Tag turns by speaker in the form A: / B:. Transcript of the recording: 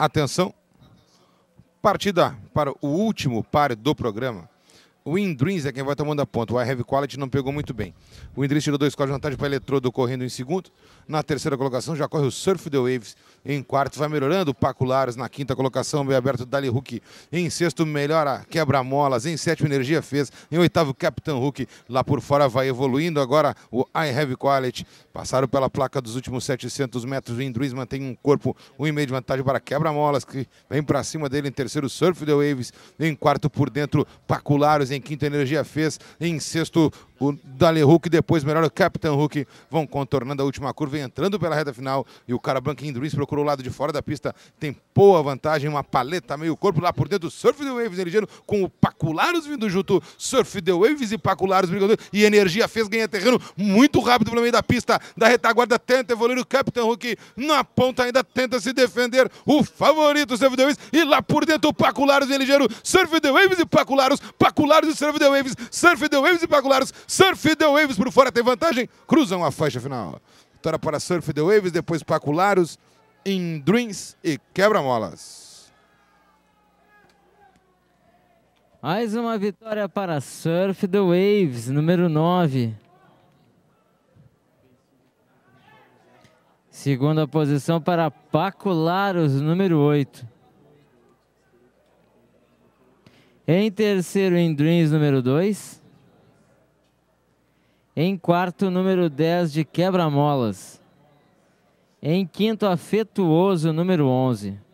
A: Atenção, partida para o último par do programa. O Indrins é quem vai tomando a ponta. O I Have Quality não pegou muito bem. O Indrins tirou dois quadros de vantagem para a Eletrodo correndo em segundo. Na terceira colocação já corre o Surf The Waves em quarto. Vai melhorando o Paco na quinta colocação. Meio aberto o Dali Hulk em sexto. Melhora Quebra-Molas. Em sétimo Energia Fez. Em oitavo Capitão Hulk. Lá por fora vai evoluindo agora o I Have Quality. Passaram pela placa dos últimos 700 metros. O Indrins mantém um corpo, um e meio de vantagem para Quebra-Molas que vem para cima dele em terceiro Surf The Waves. Em quarto por dentro Paco em quinto, Energia fez em sexto o Dali Hulk, depois melhor o Capitão Hulk, vão contornando a última curva, entrando pela reta final, e o Carabanca Indruiz procurou o lado de fora da pista, tem boa vantagem, uma paleta meio corpo lá por dentro, Surf The Waves, ligeiro, com o Pacularos vindo junto, Surf The Waves e Pacularos brigando, e Energia fez ganha terreno, muito rápido pelo meio da pista, da retaguarda, tenta evoluir o Capitão Hulk, na ponta ainda tenta se defender, o favorito Surf The Waves, e lá por dentro o Pacularos e Energia, Surf The Waves e Pacularos, Pacularos Paculares e Surf the Waves, Surf the Waves e Paculares, Surf the Waves por fora tem vantagem, cruzam a faixa final. Vitória para Surf the Waves, depois Pacularos, Dreams e Quebra-Molas.
B: Mais uma vitória para Surf the Waves, número 9. Segunda posição para Pacularos, número 8. Em terceiro, em Dreams, número 2. Em quarto, número 10 de Quebra-Molas. Em quinto, Afetuoso, número 11.